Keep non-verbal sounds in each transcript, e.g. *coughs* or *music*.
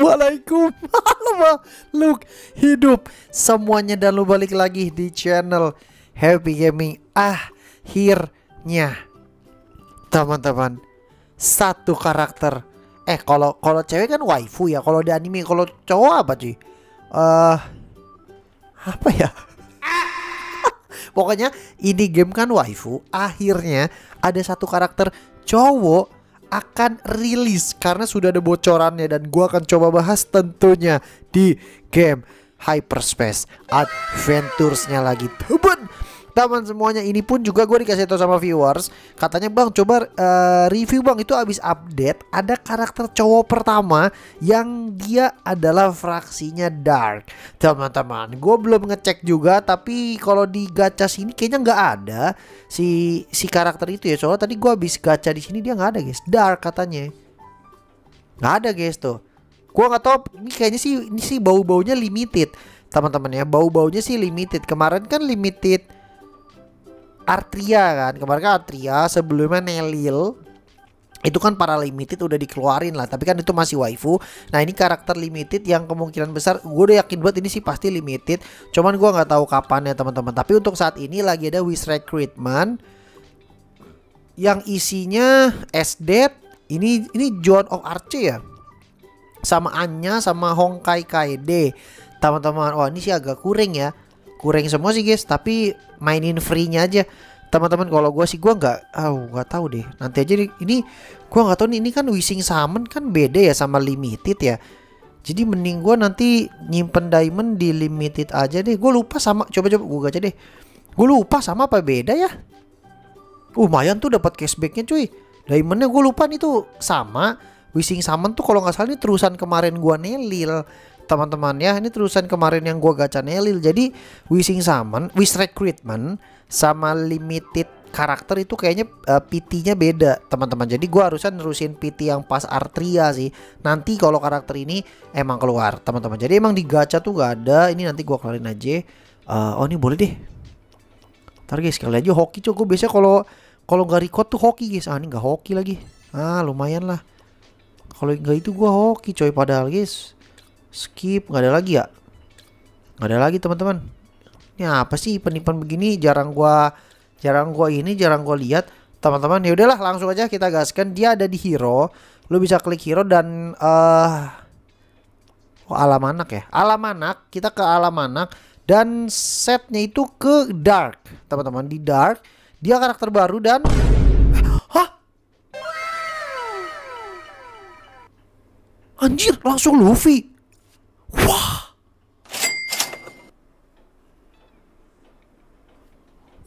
Waalaikumsalam *laughs* Look hidup Semuanya dan lu balik lagi di channel Happy Gaming Akhirnya Teman-teman Satu karakter Eh kalau kalau cewek kan waifu ya Kalau di anime Kalau cowok apa sih? Eh, uh, apa ya? *laughs* Pokoknya ini game kan waifu Akhirnya ada satu karakter cowok akan rilis karena sudah ada bocorannya dan gua akan coba bahas tentunya di game Hyperspace Adventures-nya lagi. Teman teman semuanya ini pun juga gue dikasih tau sama viewers katanya bang coba uh, review bang itu abis update ada karakter cowok pertama yang dia adalah fraksinya dark teman-teman gue belum ngecek juga tapi kalau di gacha sini kayaknya nggak ada si si karakter itu ya soalnya tadi gue abis gacha di sini dia nggak ada guys dark katanya nggak ada guys tuh gue nggak tau. ini kayaknya sih ini sih bau baunya limited teman-teman ya bau baunya sih limited kemarin kan limited Artria kan kemarin kan Artria sebelumnya Nelil itu kan para limited udah dikeluarin lah tapi kan itu masih waifu nah ini karakter limited yang kemungkinan besar gue udah yakin buat ini sih pasti limited cuman gue nggak tahu kapan ya teman-teman tapi untuk saat ini lagi ada wish recruitment yang isinya SD ini ini John of Arce ya sama Anya sama Hongkai Kaede teman-teman oh ini sih agak kuring ya kuring semua sih guys tapi mainin free-nya aja teman-teman kalau gua sih gua nggak oh nggak tahu deh nanti aja ini gua nggak tahu nih ini kan wishing summon kan beda ya sama limited ya jadi mending gua nanti nyimpen diamond di limited aja deh Gua lupa sama coba-coba gua aja deh Gua lupa sama apa beda ya uh, lumayan tuh dapat cashbacknya cuy diamondnya gua lupa nih tuh sama wishing summon tuh kalau nggak salah ini terusan kemarin gue nelil teman-teman ya ini terusan kemarin yang gua gacha Nelil jadi Wishing Summon, Wish Recruitment sama Limited karakter itu kayaknya uh, eh, PT-nya beda teman-teman jadi gua harusnya nerusin PT yang pas Artria sih nanti kalau karakter ini emang keluar teman-teman jadi emang di gacha tuh gak ada ini nanti gua kelarin aja uh, oh ini boleh deh ntar guys kali aja hoki gue biasanya kalau kalau gak record tuh hoki guys ah ini gak hoki lagi ah lumayan lah kalau nggak itu gua hoki coy padahal guys skip nggak ada lagi ya nggak ada lagi teman-teman ini apa sih penipuan begini jarang gua jarang gua ini jarang gua lihat teman-teman ya udahlah langsung aja kita gaskan dia ada di hero lu bisa klik hero dan uh, oh, alamanak ya alamanak kita ke alamanak dan setnya itu ke dark teman-teman di dark dia karakter baru dan *gasps* hah anjir langsung Luffy Wah.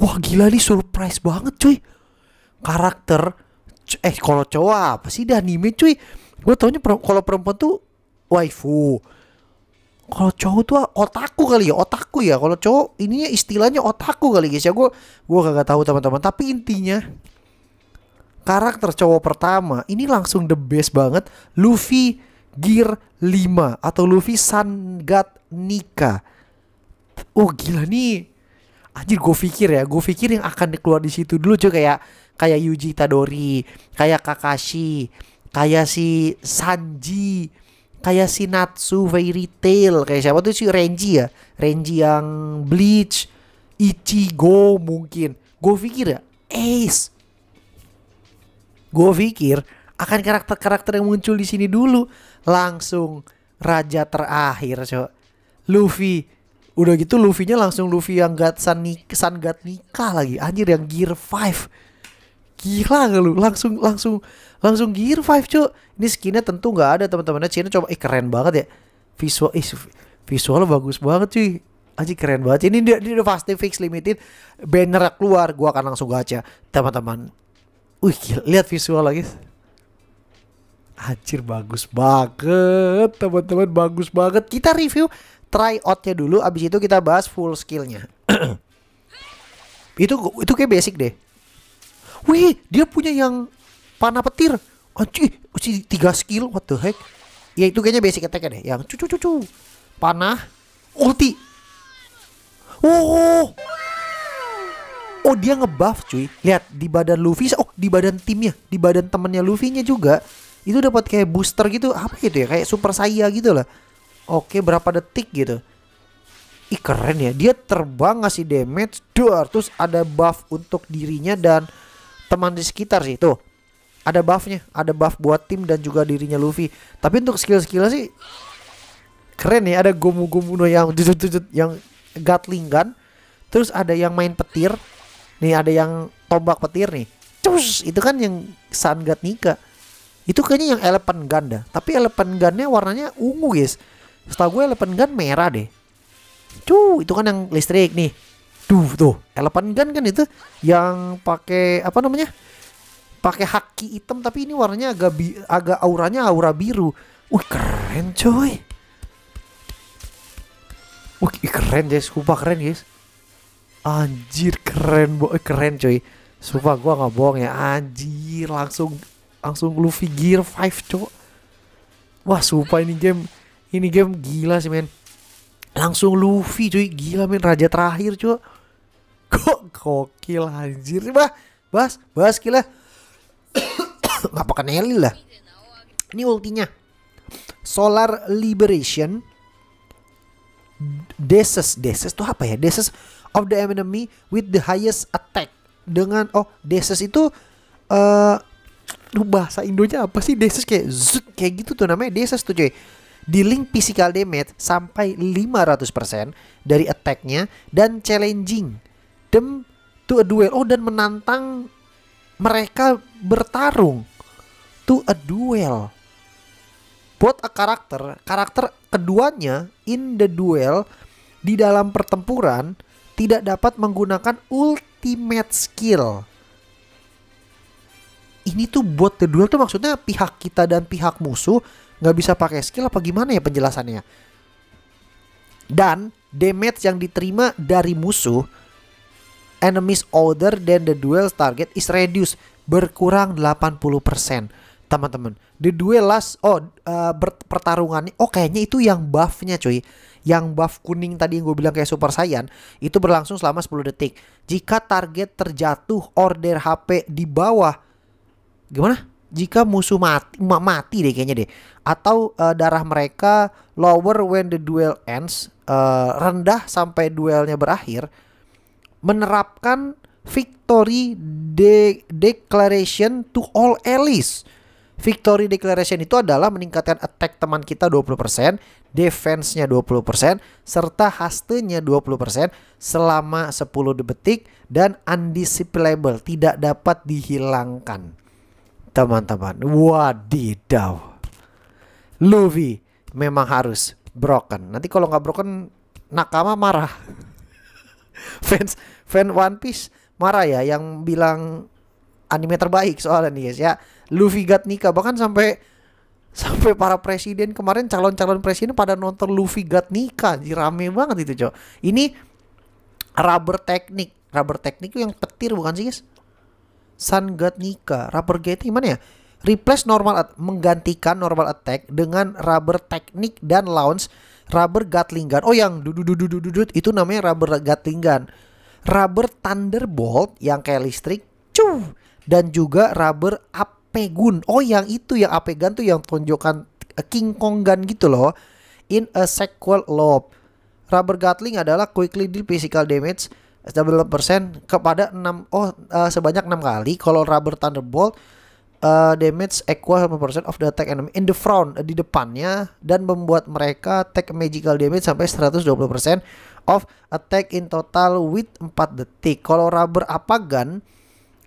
Wah gila nih surprise banget cuy. Karakter eh kalau cowok apa sih di anime cuy? Gue taunya kalau perempuan tuh waifu. Kalau cowok tuh otaku kali ya, otaku ya. Kalau cowok ini istilahnya otaku kali guys ya. Gue gue kagak tahu teman-teman, tapi intinya karakter cowok pertama ini langsung the best banget. Luffy Gear 5 atau Luffy God Nika. Oh gila nih. Anjir gue pikir ya, gue pikir yang akan keluar di situ dulu cuy kayak kayak Yuji Tadori, kayak Kakashi, kayak si Sanji, kayak si Natsu Fairy Tail, kayak siapa tuh si Renji ya, Renji yang Bleach, Ichigo mungkin. Gue pikir ya, Ace. Gue pikir akan karakter-karakter yang muncul di sini dulu langsung raja terakhir cok Luffy udah gitu Luffy-nya langsung Luffy yang gat San, nik San gat nikah lagi anjir yang Gear 5 gila gak lu langsung langsung langsung Gear Five cok ini skinnya tentu nggak ada teman-temannya Cina coba eh keren banget ya visual eh, visual bagus banget cuy Anjir keren banget ini dia, dia udah pasti fix limited banner keluar gua akan langsung gacha teman-teman Wih, lihat visual lagi. Anjir bagus banget teman-teman bagus banget Kita review try tryoutnya dulu Abis itu kita bahas full skillnya *clears throat* Itu itu kayak basic deh Wih dia punya yang panah petir Anjir si tiga skill what the heck Ya itu kayaknya basic attack deh Yang cucu cucu Panah Ulti Oh Oh dia ngebuff cuy Lihat di badan Luffy Oh di badan timnya Di badan temennya Luffy nya juga itu dapat kayak booster gitu apa gitu ya kayak super saya gitu lah oke berapa detik gitu Ih keren ya dia terbang ngasih damage duar terus ada buff untuk dirinya dan teman di sekitar sih tuh ada buffnya ada buff buat tim dan juga dirinya Luffy tapi untuk skill-skillnya sih keren ya ada gomu-gomu yang jujut-jujut yang gatling gun terus ada yang main petir nih ada yang tombak petir nih cus itu kan yang Sangat Nika itu kayaknya yang elephant gun dah. Tapi elephant gunnya warnanya ungu guys. Setahu gue elephant gun merah deh. Cuh, itu kan yang listrik nih. Duh, tuh. Elephant gun kan itu yang pakai apa namanya? Pakai haki hitam tapi ini warnanya agak bi agak auranya aura biru. Wih, keren coy. Wih, keren guys. Sumpah keren guys. Anjir, keren. boy eh, Keren coy. Sumpah gue gak bohong ya. Anjir, langsung langsung Luffy Gear 5 cok wah sumpah ini game ini game gila sih men langsung Luffy cuy gila men raja terakhir cuy kok kokil anjir bah bas bas gila *coughs* Gak pake Nelly lah ini ultinya Solar Liberation Deses Deses tuh apa ya Deses of the enemy with the highest attack dengan oh Deses itu uh, Duh bahasa Indonya apa sih desas kayak zut kayak gitu tuh namanya desas tuh cuy di link physical damage sampai 500% dari attacknya dan challenging them to a duel oh dan menantang mereka bertarung to a duel buat a karakter karakter keduanya in the duel di dalam pertempuran tidak dapat menggunakan ultimate skill ini tuh buat the duel tuh maksudnya pihak kita dan pihak musuh nggak bisa pakai skill apa gimana ya penjelasannya dan damage yang diterima dari musuh enemies older than the duel target is reduced berkurang 80% teman-teman the duel last oh uh, eh, pertarungannya oh kayaknya itu yang buffnya cuy yang buff kuning tadi yang gue bilang kayak Super Saiyan itu berlangsung selama 10 detik. Jika target terjatuh order HP di bawah gimana? Jika musuh mati, mati deh kayaknya deh. Atau uh, darah mereka lower when the duel ends, uh, rendah sampai duelnya berakhir. Menerapkan victory de declaration to all allies. Victory declaration itu adalah meningkatkan attack teman kita 20%, defense-nya 20%, serta haste-nya 20% selama 10 detik dan undisciplinable, tidak dapat dihilangkan teman-teman. Wadidaw. Luffy memang harus broken. Nanti kalau nggak broken, Nakama marah. *laughs* fans fan One Piece marah ya yang bilang anime terbaik soalnya nih guys ya. Luffy gat nikah bahkan sampai sampai para presiden kemarin calon-calon presiden pada nonton Luffy gat nikah. Rame banget itu, Cok. Ini rubber teknik. Rubber teknik yang petir bukan sih, guys? Sun God Nika. Rubber gate gimana ya? Replace normal menggantikan normal attack dengan rubber teknik dan launch rubber gatling gun. Oh yang dudududududud itu namanya rubber gatling gun. Rubber thunderbolt yang kayak listrik. Cuh. Dan juga rubber ape gun. Oh yang itu yang ape gun tuh yang tonjokan eh, King Kong gun gitu loh. In a sequel lob, Rubber gatling adalah quickly deal physical damage persen kepada 6 oh uh, sebanyak 6 kali kalau rubber thunderbolt uh, damage equal 100% of the attack enemy in the front eh, di depannya dan membuat mereka take magical damage sampai 120% of attack in total with 4 detik. Kalau rubber apa gun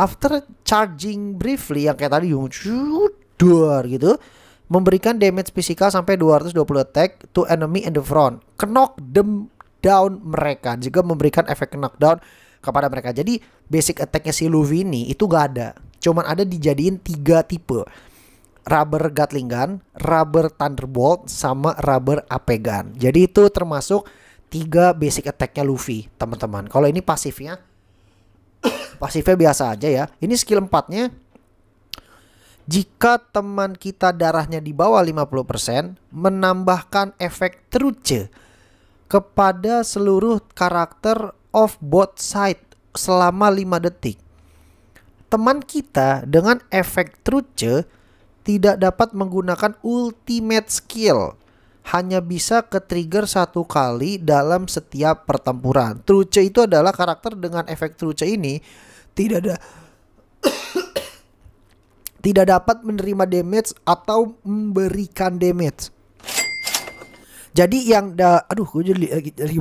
after charging briefly yang kayak tadi yung gitu memberikan damage fisikal sampai 220 attack to enemy in the front. Knock them knockdown mereka juga memberikan efek knockdown kepada mereka jadi basic attacknya si Luffy ini itu gak ada cuman ada dijadiin tiga tipe rubber Gatling gun rubber Thunderbolt sama rubber AP gun jadi itu termasuk tiga basic attacknya Luffy teman-teman kalau ini pasifnya *coughs* pasifnya biasa aja ya ini skill empatnya jika teman kita darahnya di bawah 50%, menambahkan efek truce kepada seluruh karakter of both side selama 5 detik. Teman kita dengan efek truce tidak dapat menggunakan ultimate skill. Hanya bisa ke trigger satu kali dalam setiap pertempuran. Truce itu adalah karakter dengan efek truce ini tidak ada *coughs* tidak dapat menerima damage atau memberikan damage. Jadi yang da, aduh gue jadi lagi jadi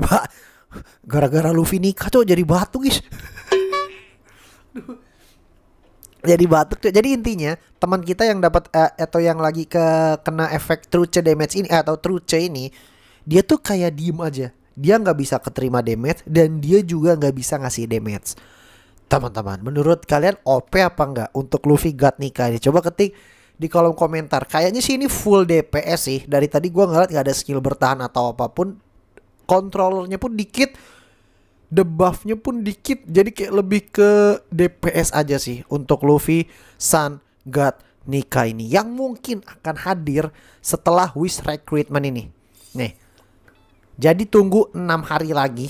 gara-gara Luffy nikah tuh jadi batuk guys. jadi batuk tuh. Jadi intinya teman kita yang dapat uh, atau yang lagi ke kena efek true damage ini eh, atau true C ini dia tuh kayak diem aja. Dia nggak bisa keterima damage dan dia juga nggak bisa ngasih damage. Teman-teman, menurut kalian OP apa enggak untuk Luffy God nikah ini? Coba ketik di kolom komentar. Kayaknya sih ini full DPS sih. Dari tadi gue ngeliat gak ada skill bertahan atau apapun. Kontrolnya pun dikit, debuffnya pun dikit. Jadi kayak lebih ke DPS aja sih untuk Luffy, Sun, God, Nika ini yang mungkin akan hadir setelah Wish Recruitment ini. Nih. Jadi tunggu 6 hari lagi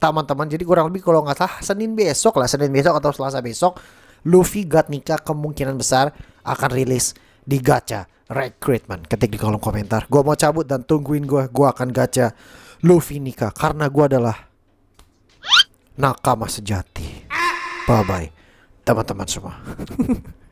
teman-teman. Jadi kurang lebih kalau nggak salah Senin besok lah, Senin besok atau Selasa besok Luffy God Nika kemungkinan besar akan rilis di gacha recruitment. Ketik di kolom komentar. Gua mau cabut dan tungguin gua. Gua akan gacha Luffy Nika karena gua adalah nakama sejati. Bye bye teman-teman semua. *laughs*